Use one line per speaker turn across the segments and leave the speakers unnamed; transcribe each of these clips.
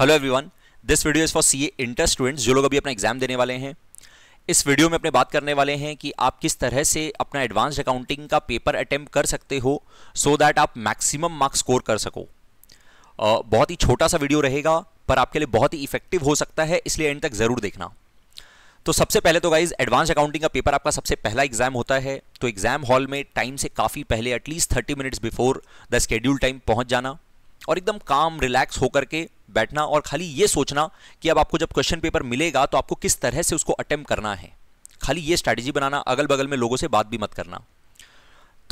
Hello everyone this video is for CA inter students जो लोग अभी अपना एग्जाम देने वाले हैं इस वीडियो में अपने बात करने वाले हैं कि आप किस तरह से अपना एडवांस्ड अकाउंटिंग का पेपर अटैम्प्ट कर सकते हो सो so दैट आप मैक्सिमम मार्क्स स्कोर कर सको uh, बहुत ही छोटा सा वीडियो रहेगा पर आपके लिए बहुत ही इफेक्टिव हो सकता है इसलिए एंड तक ज़रूर देखना तो सबसे पहले तो गाइज एडवांस अकाउंटिंग का पेपर आपका सबसे पहला एग्जाम होता है तो एग्जाम हॉल में टाइम से काफ़ी पहले at least thirty minutes before the schedule time पहुंच जाना और एकदम काम रिलैक्स होकर के बैठना और खाली ये सोचना कि अब आपको जब क्वेश्चन पेपर मिलेगा तो आपको किस तरह से उसको अटेम्प्ट करना है खाली ये स्ट्रैटेजी बनाना अगल बगल में लोगों से बात भी मत करना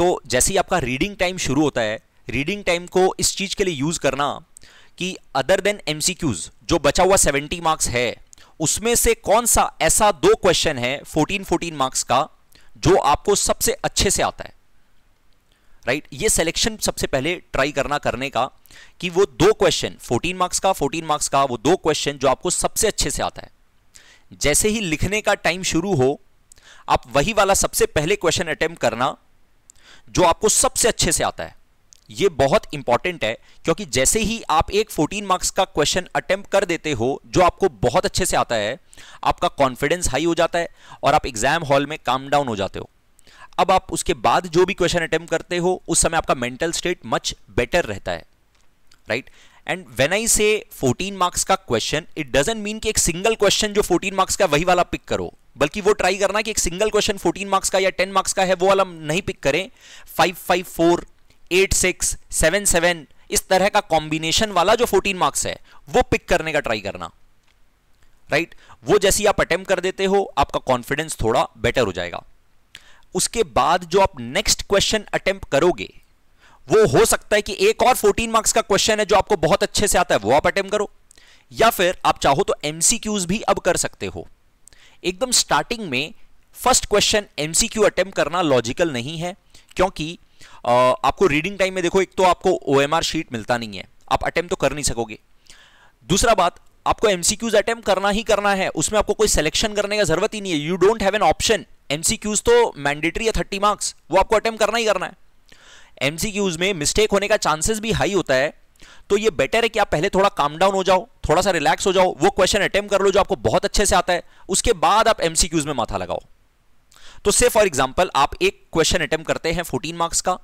तो जैसे ही आपका रीडिंग टाइम शुरू होता है रीडिंग टाइम को इस चीज़ के लिए यूज़ करना कि अदर देन एम जो बचा हुआ सेवेंटी मार्क्स है उसमें से कौन सा ऐसा दो क्वेश्चन है फोर्टीन फोर्टीन मार्क्स का जो आपको सबसे अच्छे से आता है राइट right? ये सिलेक्शन सबसे पहले ट्राई करना करने का कि वो दो क्वेश्चन 14 मार्क्स का 14 मार्क्स का वो दो क्वेश्चन जो आपको सबसे अच्छे से आता है जैसे ही लिखने का टाइम शुरू हो आप वही वाला सबसे पहले क्वेश्चन अटेम्प्ट करना जो आपको सबसे अच्छे से आता है ये बहुत इंपॉर्टेंट है क्योंकि जैसे ही आप एक 14 मार्क्स का क्वेश्चन अटेम्प्ट कर देते हो जो आपको बहुत अच्छे से आता है आपका कॉन्फिडेंस हाई हो जाता है और आप एग्जाम हॉल में काम डाउन हो जाते हो अब आप उसके बाद जो भी क्वेश्चन अटेम्प्ट करते हो उस समय आपका मेंटल स्टेट मच बेटर रहता है राइट एंड वेन आई से 14 मार्क्स का क्वेश्चन इट डजेंट मीन कि एक सिंगल क्वेश्चन जो 14 मार्क्स का वही वाला पिक करो बल्कि वो ट्राई करना कि एक सिंगल क्वेश्चन 14 मार्क्स का या 10 मार्क्स का है वो वाला नहीं पिक करें 554 86 77 इस तरह का कॉम्बिनेशन वाला जो 14 मार्क्स है वो पिक करने का ट्राई करना राइट right? वो जैसी आप अटेम्प कर देते हो आपका कॉन्फिडेंस थोड़ा बेटर हो जाएगा उसके बाद जो आप नेक्स्ट क्वेश्चन अटेम्प्ट करोगे वो हो सकता है कि एक और 14 मार्क्स का क्वेश्चन है जो आपको बहुत अच्छे से आता है वो आप अटेम करो या फिर आप चाहो तो एमसीक्यूज भी अब कर सकते हो एकदम स्टार्टिंग में फर्स्ट क्वेश्चन एमसीक्यू अटेम करना लॉजिकल नहीं है क्योंकि आ, आपको रीडिंग टाइम में देखो एक तो आपको ओ शीट मिलता नहीं है आप अटेम्प तो कर नहीं सकोगे दूसरा बात आपको एमसीक्यूज अटेम्प्ट करना ही करना है उसमें आपको कोई सिलेक्शन करने का जरूरत ही नहीं है you don't have an option MCQs तो मैंडेटरी है थर्टी मार्क्स वो आपको अटेम्प्ट करना ही करना है एमसीक्यूज में मिस्टेक होने का चांसेस भी हाई होता है तो ये बेटर है कि आप पहले थोड़ा काम डाउन हो जाओ थोड़ा सा रिलैक्स हो जाओ वो क्वेश्चन अटेम्प कर लो जो आपको बहुत अच्छे से आता है उसके बाद आप एमसीक्यूज में माथा लगाओ तो से फॉर एग्जाम्पल आप एक क्वेश्चन अटेम्प करते हैं फोर्टीन मार्क्स का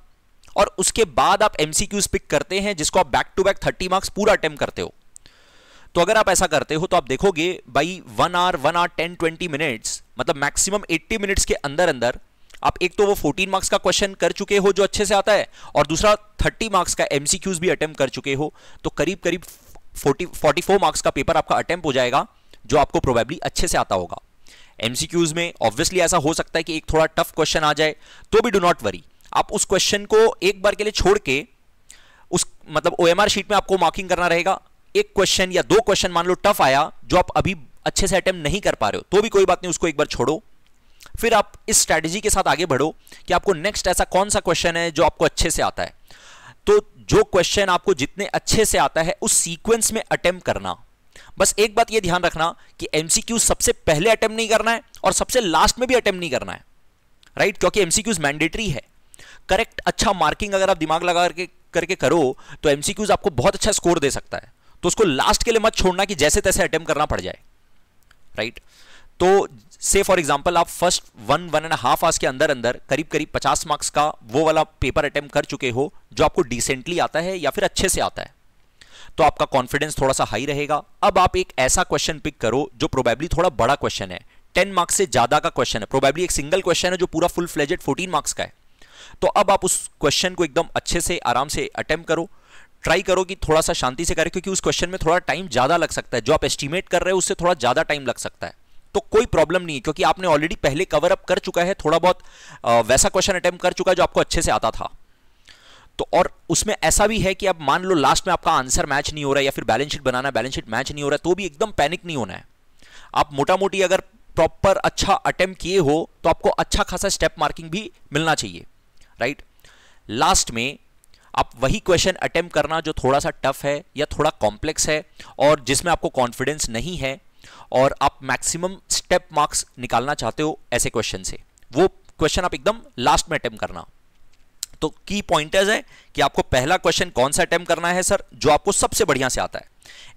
और उसके बाद आप एमसीक्यूज पिक करते हैं जिसको आप back to back thirty marks पूरा अटेम्प करते हो तो अगर आप ऐसा करते हो तो आप देखोगे by one hour one hour ten twenty minutes मतलब मैक्सिमम एट्टी मिनट्स के अंदर अंदर आप एक तो वो 14 मार्क्स का क्वेश्चन कर चुके हो जो अच्छे से आता है और दूसरा 30 मार्क्स का एमसीक्यूज भी अटेम्प्ट कर चुके हो तो करीब करीब 40 44 मार्क्स का पेपर आपका अटेम्प्ट हो जाएगा जो आपको प्रोबेबली अच्छे से आता होगा एमसीक्यूज में ऑब्वियसली ऐसा हो सकता है कि एक थोड़ा टफ क्वेश्चन आ जाए तो भी डो नॉट वरी आप उस क्वेश्चन को एक बार के लिए छोड़ के उस मतलब ओ शीट में आपको मार्किंग करना रहेगा एक क्वेश्चन या दो क्वेश्चन मान लो टफ आया जो आप अभी अच्छे से अटेम्प्ट नहीं कर पा रहे हो तो भी कोई बात नहीं उसको एक बार छोड़ो फिर आप इस स्ट्रैटेजी के साथ आगे बढ़ो कि आपको नेक्स्ट ऐसा कौन सा क्वेश्चन है जो आपको अच्छे से आता है तो जो क्वेश्चन आपको जितने अच्छे से आता है उस सीक्वेंस में अटेम्प्ट करना बस एक बात ये ध्यान रखना कि एमसीक्यू सबसे पहले अटेम्प्ट नहीं करना है और सबसे लास्ट में भी अटेम्प्ट नहीं करना है राइट क्योंकि एमसीक्यूज मैंडेटरी है करेक्ट अच्छा मार्किंग अगर आप दिमाग लगा करके करके करो तो एमसीक्यूज आपको बहुत अच्छा स्कोर दे सकता है तो उसको लास्ट के लिए मत छोड़ना कि जैसे तैसे अटेम्प्ट करना पड़ जाए राइट right? तो से फॉर एग्जाम्पल आप first one one and half hours के अंदर अंदर करीब करीब पचास मार्क्स का वो वाला पेपर अटैम्प्ट कर चुके हो जो आपको डिसेंटली आता है या फिर अच्छे से आता है तो आपका कॉन्फिडेंस थोड़ा सा हाई रहेगा अब आप एक ऐसा क्वेश्चन पिक करो जो प्रोबेबली थोड़ा बड़ा क्वेश्चन है टेन मार्क्स से ज्यादा का क्वेश्चन है प्रोबेबली एक सिंगल क्वेश्चन है जो पूरा फुल फ्लेजेड फोर्टीन मार्क्स का है तो अब आप उस क्वेश्चन को एकदम अच्छे से आराम से अटैम्प्ट करो ट्राई करो कि थोड़ा सा शांति से करें क्योंकि उस क्वेश्चन में थोड़ा टाइम ज़्यादा लग सकता है जो आप एस्टिमेट कर रहे हो उससे थोड़ा ज़्यादा टाइम लग सकता है तो कोई प्रॉब्लम नहीं है क्योंकि आपने ऑलरेडी पहले कवर अप कर चुका है थोड़ा बहुत वैसा क्वेश्चन अटेम्प्ट कर चुका है जो आपको अच्छे से आता था तो और उसमें ऐसा भी है कि अब मान लो लास्ट में आपका आंसर मैच नहीं हो रहा है या फिर बैलेंस शीट बनाना बैलेंस शीट मैच नहीं हो रहा है तो भी एकदम पैनिक नहीं होना है आप मोटा मोटी अगर प्रॉपर अच्छा अटेम्प्ट किए हो तो आपको अच्छा खासा स्टेप मार्किंग भी मिलना चाहिए राइट लास्ट में आप वही क्वेश्चन अटेम्प्ट करना जो थोड़ा सा टफ है या थोड़ा कॉम्प्लेक्स है और जिसमें आपको कॉन्फिडेंस नहीं है और आप मैक्सिमम स्टेप मार्क्स निकालना चाहते हो ऐसे क्वेश्चन से वो क्वेश्चन आप एकदम लास्ट में अटेम्प करना तो की पॉइंटर्स है कि आपको पहला क्वेश्चन कौन सा अटेम्प करना है सर जो आपको सबसे बढ़िया से आता है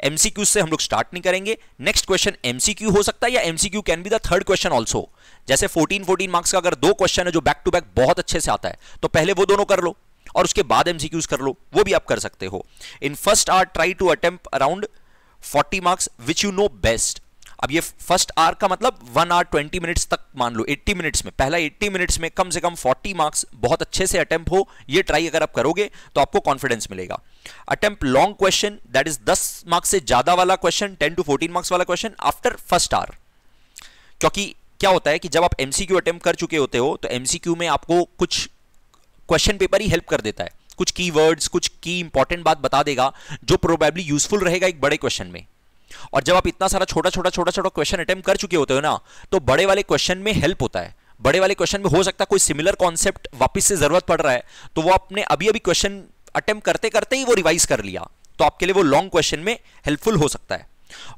एमसीक्यू से हम लोग स्टार्ट नहीं करेंगे नेक्स्ट क्वेश्चन एमसीक्यू हो सकता है या MCQ can be the third question also जैसे 14 14 मार्क्स का अगर दो क्वेश्चन है जो बैक टू बैक बहुत अच्छे से आता है तो पहले वो दोनों कर लो और उसके बाद एमसीक्यूज कर लो वो भी आप कर सकते हो in first hour try to attempt around forty marks which you know best अब ये फर्स्ट आर का मतलब वन आर ट्वेंटी मिनट्स तक मान लो एट्टी मिनट्स में पहला एट्टी मिनट्स में कम से कम फोर्टी मार्क्स बहुत अच्छे से अटेम्प हो ये ट्राई अगर आप करोगे तो आपको कॉन्फिडेंस मिलेगा attempt long question that is दस मार्क्स से ज्यादा वाला question ten to fourteen marks वाला क्वेश्चन आफ्टर फर्स्ट आर क्योंकि क्या होता है कि जब आप एमसीक्यू अटेम्प्ट कर चुके होते हो तो एमसीक्यू में आपको कुछ क्वेश्चन पेपर ही हेल्प कर देता है कुछ कीवर्ड्स कुछ की इंपॉर्टेंट बात बता देगा जो प्रोबेबली यूजफुल रहेगा एक बड़े क्वेश्चन में और जब आप इतना सारा छोटा छोटा छोटा छोटा क्वेश्चन अटेम्प्ट कर चुके होते हो ना तो बड़े वाले क्वेश्चन में हेल्प होता है बड़े वाले क्वेश्चन में हो सकता है कोई सिमिलर कॉन्सेप्ट वापस से जरूरत पड़ रहा है तो वो आपने अभी अभी क्वेश्चन अटेम्प्ट करते करते ही वो रिवाइज कर लिया तो आपके लिए वो लॉन्ग क्वेश्चन में हेल्पफुल हो सकता है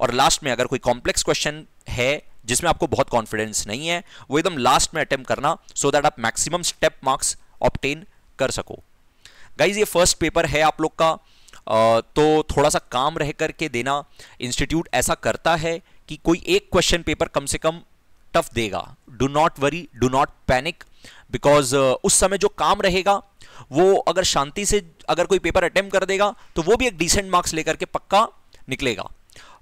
और लास्ट में अगर कोई कॉम्प्लेक्स क्वेश्चन है जिसमें आपको बहुत कॉन्फिडेंस नहीं है वो एकदम लास्ट में अटेम्प्ट करना सो so दैट आप मैक्सिमम स्टेप मार्क्स ऑप्टेन कर सको गाइज ये फर्स्ट पेपर है आप लोग का तो थोड़ा सा काम रह करके देना इंस्टीट्यूट ऐसा करता है कि कोई एक क्वेश्चन पेपर कम से कम टफ देगा do not worry do not panic because उस समय जो काम रहेगा वो अगर शांति से अगर कोई पेपर अटेम्प्ट कर देगा तो वो भी एक डिसेंट मार्क्स लेकर के पक्का निकलेगा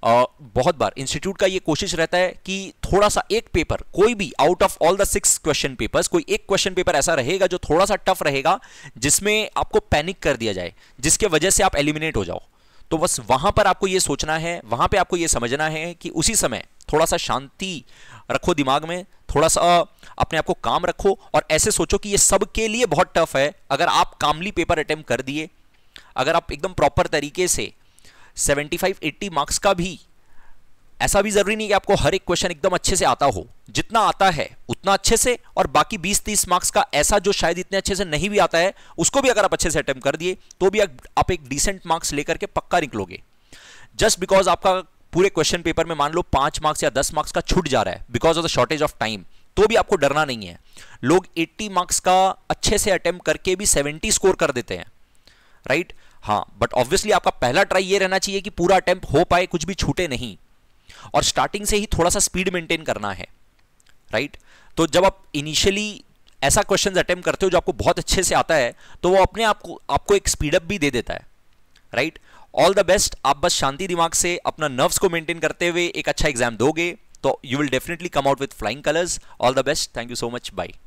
आ, बहुत बार इंस्टीट्यूट का ये कोशिश रहता है कि थोड़ा सा एक पेपर कोई भी out of all the six question papers कोई एक क्वेश्चन पेपर ऐसा रहेगा जो थोड़ा सा टफ रहेगा जिसमें आपको पैनिक कर दिया जाए जिसके वजह से आप एलिमिनेट हो जाओ तो बस वहां पर आपको ये सोचना है वहां पर आपको ये समझना है कि उसी समय थोड़ा सा शांति रखो दिमाग में थोड़ा सा अपने आप को काम रखो और ऐसे सोचो कि ये सब के लिए बहुत टफ है अगर आप कामली पेपर अटेम्प्ट कर दिए अगर आप एकदम प्रॉपर तरीके से सेवेंटी फाइव एट्टी मार्क्स का भी ऐसा भी जरूरी नहीं कि आपको हर एक क्वेश्चन एकदम अच्छे से आता हो जितना आता है उतना अच्छे से और बाकी बीस तीस मार्क्स का ऐसा जो शायद इतने अच्छे से नहीं भी आता है उसको भी अगर आप अच्छे से अटैम्प कर दिए तो भी आप एक डिसेंट मार्क्स लेकर के पक्का निकलोगे जस्ट बिकॉज आपका पूरे क्वेश्चन पेपर में मान लो पांच मार्क्स या दस मार्क्स का छूट जा रहा है because of the shortage of time तो भी आपको डरना नहीं है लोग 80 मार्क्स का अच्छे से अटेम्प्ट करके भी 70 स्कोर कर देते हैं राइट right? हाँ बट ऑब्वियसली आपका पहला ट्राई ये रहना चाहिए कि पूरा अटेम्प्ट हो पाए कुछ भी छूटे नहीं और स्टार्टिंग से ही थोड़ा सा स्पीड मेंटेन करना है राइट right? तो जब आप इनिशियली ऐसा क्वेश्चन अटेम्प्ट करते हो जो आपको बहुत अच्छे से आता है तो वो अपने आप को आपको एक स्पीडअप भी दे देता है राइट ऑल द बेस्ट आप बस शांति दिमाग से अपना नर्व्स को मेंटेन करते हुए एक अच्छा एग्जाम दोगे तो you will definitely come out with flying colours all the best thank you so much by